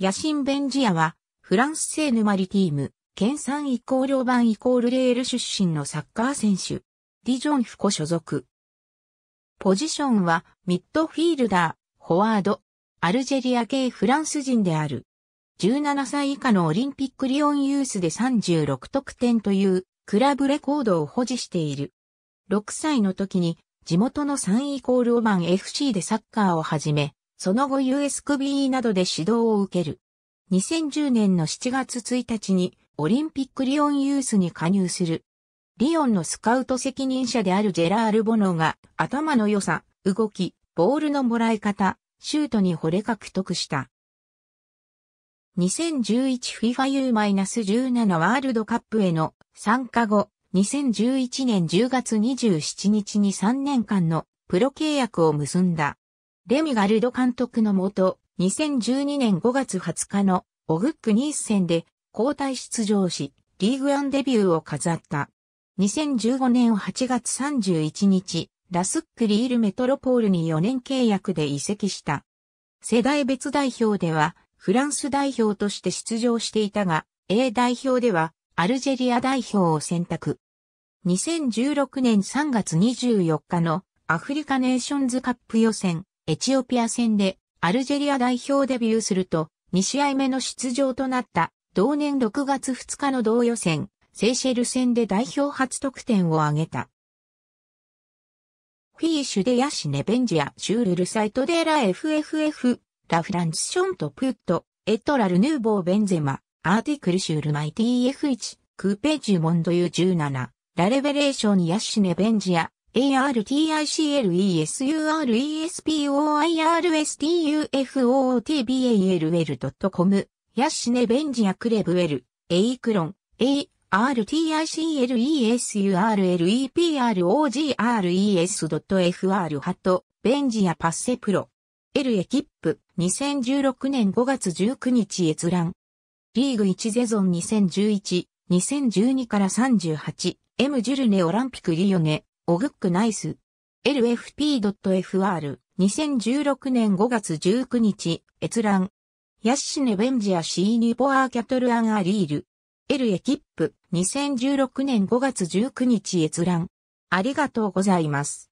野心ベンジアは、フランス製ヌマリティーム、県産イコール版イコールレール出身のサッカー選手。ディジョンフコ所属。ポジションは、ミッドフィールダー、フォワード、アルジェリア系フランス人である。17歳以下のオリンピックリオンユースで36得点という、クラブレコードを保持している。6歳の時に、地元の産イコールオマン FC でサッカーを始め、その後 u s ク b e などで指導を受ける。2010年の7月1日にオリンピックリオンユースに加入する。リオンのスカウト責任者であるジェラール・ボノが頭の良さ、動き、ボールのもらい方、シュートに惚れ獲得した。2011FIFAU-17 ワールドカップへの参加後、2011年10月27日に3年間のプロ契約を結んだ。レミガルド監督のもと、2012年5月20日のオグックニース戦で交代出場し、リーグアンデビューを飾った。2015年8月31日、ラスックリールメトロポールに4年契約で移籍した。世代別代表では、フランス代表として出場していたが、A 代表では、アルジェリア代表を選択。2016年3月24日のアフリカネーションズカップ予選、エチオピア戦でアルジェリア代表デビューすると、2試合目の出場となった同年6月2日の同予選、セイシェル戦で代表初得点を挙げた。フィーシュでヤシネベンジア、シュールルサイトデーラ FFF、ラフランスショントプット、エトラルヌーボーベンゼマ、アーティクルシュールマイ TF1、クーペジュモンド U17、ラレベレーションヤシネベンジア、articlesurespoirstufotball.com o ヤッシネベンジアクレブエル、エイクロン、a rticlesurlepogres.fr ハット、ベンジアパッセプロ。L エキップ、2016年5月19日閲覧。リーグ1ゼゾン2011、2012から38、M ジュルネオランピックリオネ、オグックナイス。lfp.fr 2016年5月19日、閲覧。ヤッシネベンジアシーニポアーキャトルアンアリール。L エキップ2016年5月19日閲覧。ありがとうございます。